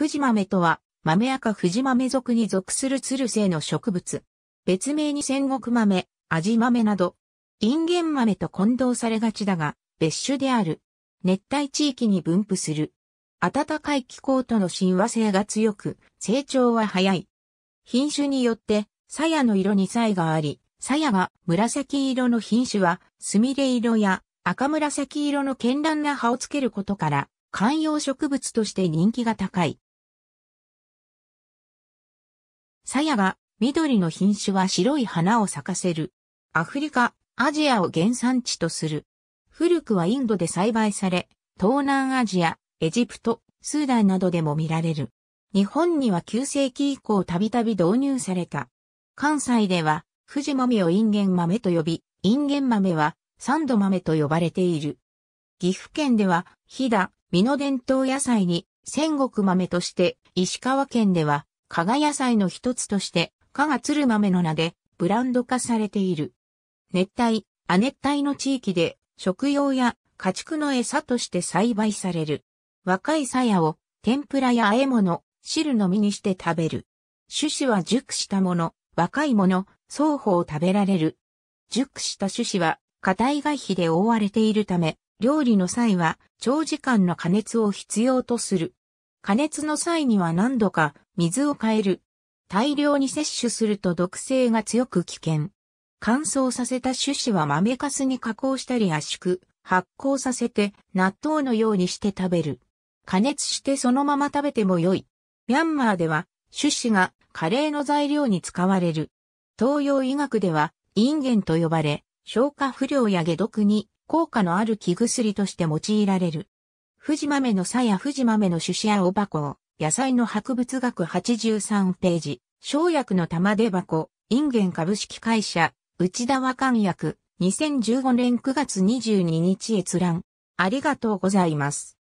藤豆とは、豆赤藤豆属に属する鶴ル性の植物。別名に戦国豆、味豆など、インゲン豆と混同されがちだが、別種である。熱帯地域に分布する。暖かい気候との親和性が強く、成長は早い。品種によって、鞘の色に差異があり、鞘が紫色の品種は、スミレ色や赤紫色の絢爛な葉をつけることから、観葉植物として人気が高い。鞘が緑の品種は白い花を咲かせる。アフリカ、アジアを原産地とする。古くはインドで栽培され、東南アジア、エジプト、スーダンなどでも見られる。日本には9世紀以降たびたび導入された。関西では、富士豆をインゲン豆と呼び、インゲン豆はサンド豆と呼ばれている。岐阜県では、飛騨、美の伝統野菜に、戦国豆として、石川県では、加賀野菜の一つとして、加賀鶴豆の名でブランド化されている。熱帯、亜熱帯の地域で食用や家畜の餌として栽培される。若い鞘を天ぷらや和え物、汁の実にして食べる。種子は熟したもの、若いもの、双方食べられる。熟した種子は、硬い外皮で覆われているため、料理の際は、長時間の加熱を必要とする。加熱の際には何度か水を変える。大量に摂取すると毒性が強く危険。乾燥させた種子は豆かすに加工したり圧縮、発酵させて納豆のようにして食べる。加熱してそのまま食べても良い。ミャンマーでは種子がカレーの材料に使われる。東洋医学ではインゲンと呼ばれ、消化不良や解毒に効果のある気薬として用いられる。富士豆の鞘富士豆の種子やお箱、野菜の博物学83ページ、生薬の玉出箱、インゲン株式会社、内田和漢薬、2015年9月22日閲覧。ありがとうございます。